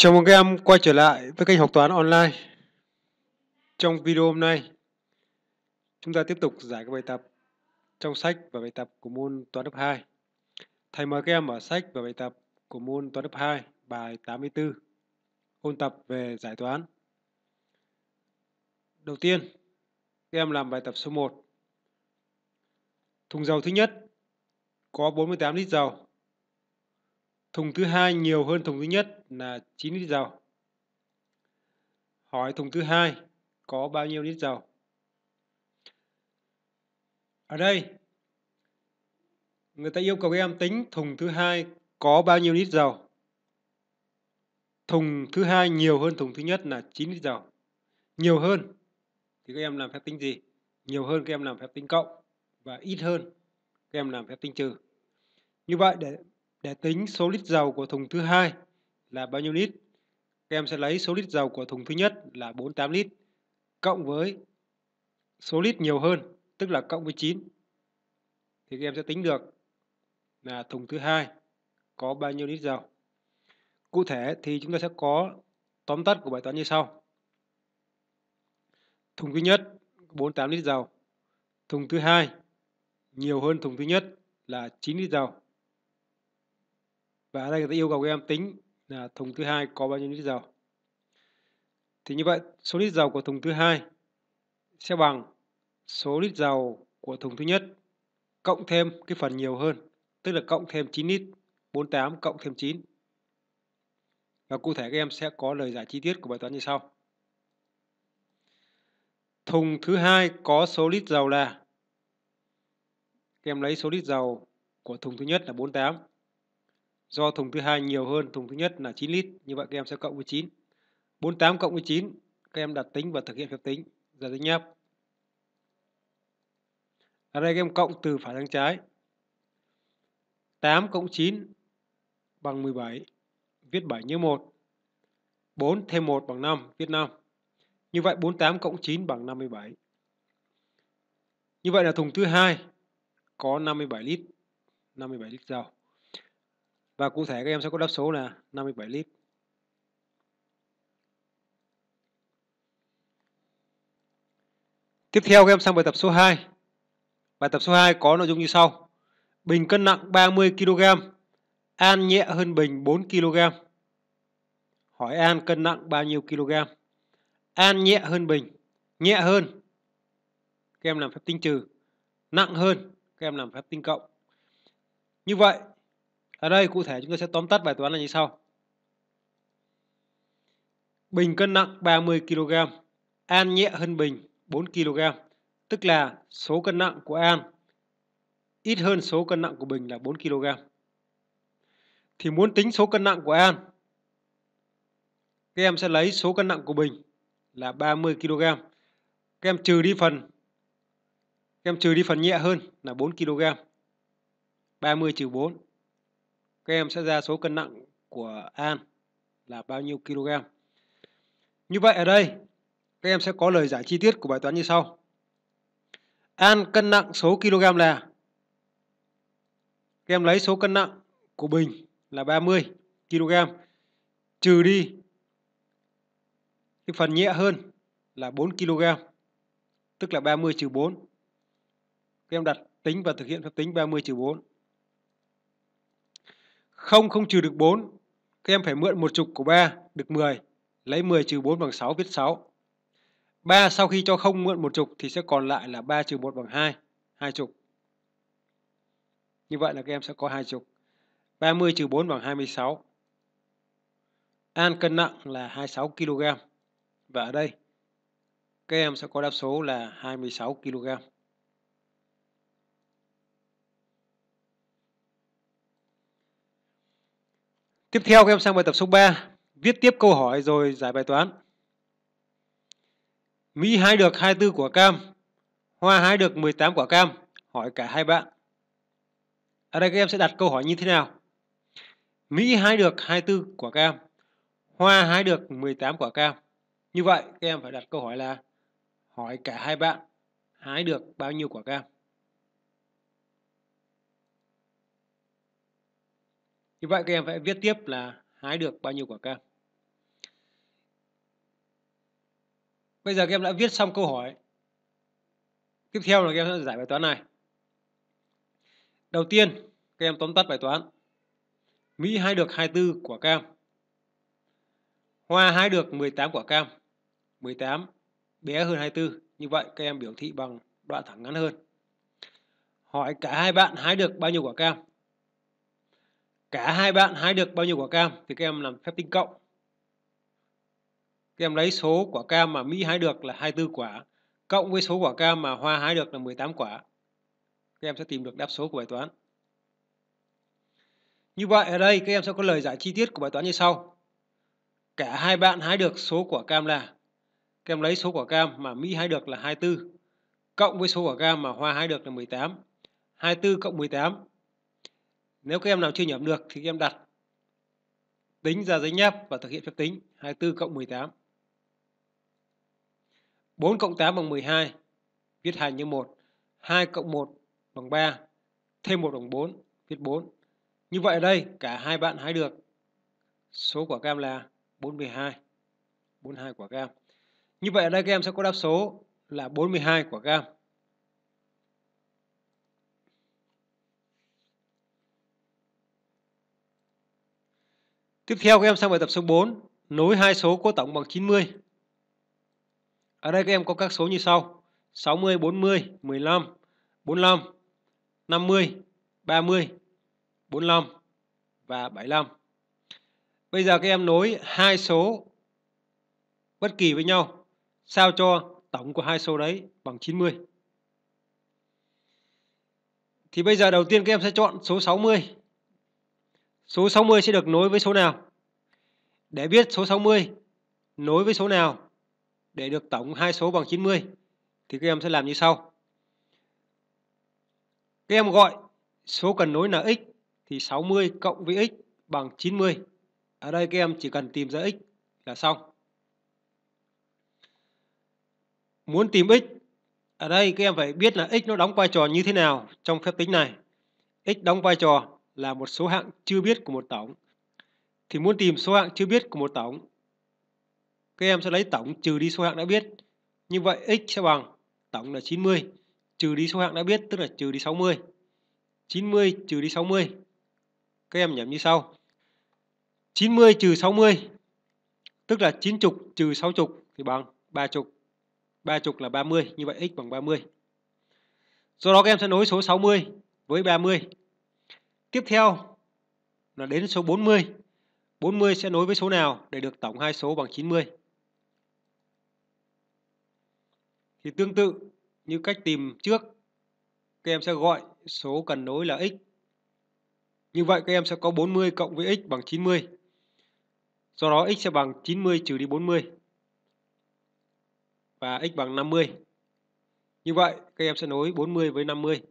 Chào mừng các em quay trở lại với kênh học toán online. Trong video hôm nay, chúng ta tiếp tục giải các bài tập trong sách và bài tập của môn toán lớp 2. Thầy mời các em ở sách và bài tập của môn toán lớp 2, bài 84, ôn tập về giải toán. Đầu tiên, các em làm bài tập số 1. Thùng dầu thứ nhất có 48 lít dầu Thùng thứ hai nhiều hơn thùng thứ nhất là 9 lít dầu. Hỏi thùng thứ hai có bao nhiêu lít dầu? Ở đây người ta yêu cầu em tính thùng thứ hai có bao nhiêu lít dầu. Thùng thứ hai nhiều hơn thùng thứ nhất là 9 lít dầu. Nhiều hơn thì các em làm phép tính gì? Nhiều hơn các em làm phép tính cộng và ít hơn các em làm phép tính trừ. Như vậy để để tính số lít dầu của thùng thứ hai là bao nhiêu lít, các em sẽ lấy số lít dầu của thùng thứ nhất là 48 lít cộng với số lít nhiều hơn, tức là cộng với 9. Thì các em sẽ tính được là thùng thứ hai có bao nhiêu lít dầu. Cụ thể thì chúng ta sẽ có tóm tắt của bài toán như sau. Thùng thứ nhất 48 lít dầu. Thùng thứ hai nhiều hơn thùng thứ nhất là 9 lít dầu và ở đây người ta yêu cầu các em tính là thùng thứ hai có bao nhiêu lít dầu thì như vậy số lít dầu của thùng thứ hai sẽ bằng số lít dầu của thùng thứ nhất cộng thêm cái phần nhiều hơn tức là cộng thêm 9 lít 48 cộng thêm 9 và cụ thể các em sẽ có lời giải chi tiết của bài toán như sau thùng thứ hai có số lít dầu là các em lấy số lít dầu của thùng thứ nhất là 48 do thùng thứ hai nhiều hơn thùng thứ nhất là 9 lít, như vậy các em sẽ cộng với 9. 48 cộng với 9, các em đặt tính và thực hiện phép tính, giờ tính nháp. Ở đây các em cộng từ phải sang trái. 8 cộng 9 bằng 17, viết 7 như 1. 4 thêm 1 bằng 5, viết 5. Như vậy 48 cộng 9 bằng 57. Như vậy là thùng thứ hai có 57 lít, 57 lít dầu. Và cụ thể các em sẽ có đáp số là 57 lít. Tiếp theo các em sang bài tập số 2. Bài tập số 2 có nội dung như sau. Bình cân nặng 30 kg, An nhẹ hơn Bình 4 kg. Hỏi An cân nặng bao nhiêu kg? An nhẹ hơn Bình, nhẹ hơn. Các em làm phép tính trừ, nặng hơn, các em làm phép tính cộng. Như vậy, ở đây cụ thể chúng ta sẽ tóm tắt bài toán là như sau. Bình cân nặng 30 kg, An nhẹ hơn Bình 4 kg, tức là số cân nặng của An ít hơn số cân nặng của Bình là 4 kg. Thì muốn tính số cân nặng của An, các em sẽ lấy số cân nặng của Bình là 30 kg. Các em trừ đi phần các em trừ đi phần nhẹ hơn là 4 kg. 30 trừ 4 các em sẽ ra số cân nặng của An là bao nhiêu kg. Như vậy ở đây, các em sẽ có lời giải chi tiết của bài toán như sau. An cân nặng số kg là các em lấy số cân nặng của Bình là 30 kg trừ đi cái phần nhẹ hơn là 4 kg tức là 30 trừ 4. Các em đặt tính và thực hiện phép tính 30 trừ 4. Không không trừ được 4. Các em phải mượn một chục của 3 được 10. Lấy 10 trừ 4 bằng 6 viết 6. 3 sau khi cho không mượn một chục thì sẽ còn lại là 3 trừ 1 bằng 2. hai chục Như vậy là các em sẽ có hai trục. 30 trừ 4 bằng 26. An cân nặng là 26 kg. Và ở đây các em sẽ có đáp số là 26 kg. Tiếp theo các em sang bài tập số 3, viết tiếp câu hỏi rồi giải bài toán. Mỹ hái được 24 quả cam, Hoa hái được 18 quả cam, hỏi cả hai bạn. Ở đây các em sẽ đặt câu hỏi như thế nào? Mỹ hái được 24 quả cam, Hoa hái được 18 quả cam. Như vậy các em phải đặt câu hỏi là hỏi cả hai bạn hái được bao nhiêu quả cam? Như vậy các em phải viết tiếp là hái được bao nhiêu quả cam. Bây giờ các em đã viết xong câu hỏi. Tiếp theo là các em sẽ giải bài toán này. Đầu tiên, các em tóm tắt bài toán. Mỹ hái được 24 quả cam. Hoa hái được 18 quả cam. 18 bé hơn 24. Như vậy các em biểu thị bằng đoạn thẳng ngắn hơn. Hỏi cả hai bạn hái được bao nhiêu quả cam? cả hai bạn hái được bao nhiêu quả cam thì các em làm phép tính cộng các em lấy số quả cam mà Mỹ hái được là 24 quả cộng với số quả cam mà Hoa hái được là 18 quả các em sẽ tìm được đáp số của bài toán như vậy ở đây các em sẽ có lời giải chi tiết của bài toán như sau cả hai bạn hái được số quả cam là các em lấy số quả cam mà Mỹ hái được là 24 cộng với số quả cam mà Hoa hái được là 18 24 cộng 18 nếu các em nào chưa nhập được thì các em đặt tính ra giấy nháp và thực hiện phép tính 24 cộng 18. 4 cộng 8 bằng 12, viết hành như 1. 2 cộng 1 bằng 3, thêm 1 bằng 4, viết 4. Như vậy ở đây cả hai bạn hái được số quả cam là 42. 42 quả cam. Như vậy ở đây các em sẽ có đáp số là 42 quả cam. Tiếp theo các em sang bài tập số 4, nối hai số có tổng bằng 90. Ở đây các em có các số như sau: 60, 40, 15, 45, 50, 30, 45 và 75. Bây giờ các em nối hai số bất kỳ với nhau sao cho tổng của hai số đấy bằng 90. Thì bây giờ đầu tiên các em sẽ chọn số 60 Số 60 sẽ được nối với số nào? Để biết số 60 nối với số nào để được tổng hai số bằng 90 thì các em sẽ làm như sau. Các em gọi số cần nối là x thì 60 cộng với x bằng 90. Ở đây các em chỉ cần tìm ra x là xong. Muốn tìm x, ở đây các em phải biết là x nó đóng vai trò như thế nào trong phép tính này. x đóng vai trò là một số hạng chưa biết của một tổng. Thì muốn tìm số hạng chưa biết của một tổng, các em sẽ lấy tổng trừ đi số hạng đã biết. Như vậy x sẽ bằng tổng là 90 trừ đi số hạng đã biết tức là trừ đi 60. 90 trừ đi 60. Các em nhẩm như sau. 90 trừ 60 tức là 9 chục trừ 6 chục thì bằng 3 chục. 3 chục là 30, như vậy x bằng 30. Do đó các em sẽ nối số 60 với 30 Tiếp theo là đến số 40. 40 sẽ nối với số nào để được tổng hai số bằng 90? Thì tương tự như cách tìm trước, các em sẽ gọi số cần nối là x. Như vậy các em sẽ có 40 cộng với x bằng 90. Do đó x sẽ bằng 90 trừ đi 40. Và x bằng 50. Như vậy các em sẽ nối 40 với 50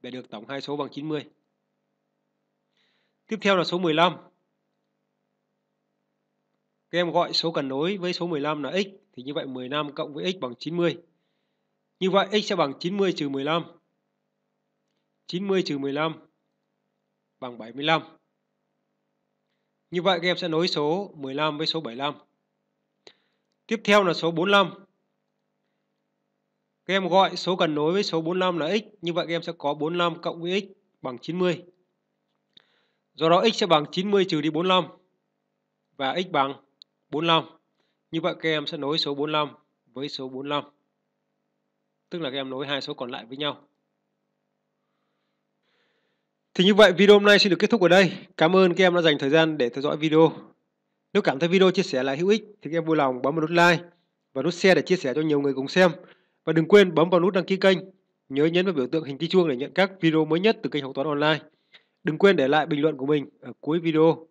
để được tổng hai số bằng 90. Tiếp theo là số 15. Các em gọi số cần nối với số 15 là x. Thì như vậy 15 cộng với x bằng 90. Như vậy x sẽ bằng 90 trừ 15. 90 trừ 15 bằng 75. Như vậy các em sẽ nối số 15 với số 75. Tiếp theo là số 45. Các em gọi số cần nối với số 45 là x. Như vậy các em sẽ có 45 cộng với x bằng 90. Do đó x sẽ bằng 90 trừ đi 45 và x bằng 45. Như vậy các em sẽ nối số 45 với số 45. Tức là các em nối hai số còn lại với nhau. Thì như vậy video hôm nay xin được kết thúc ở đây. Cảm ơn các em đã dành thời gian để theo dõi video. Nếu cảm thấy video chia sẻ là hữu ích thì các em vui lòng bấm vào nút like và nút share để chia sẻ cho nhiều người cùng xem. Và đừng quên bấm vào nút đăng ký kênh. Nhớ nhấn vào biểu tượng hình cái chuông để nhận các video mới nhất từ kênh học toán online. Đừng quên để lại bình luận của mình ở cuối video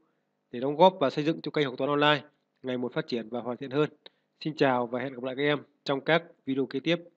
để đóng góp và xây dựng cho kênh học toán online ngày một phát triển và hoàn thiện hơn. Xin chào và hẹn gặp lại các em trong các video kế tiếp.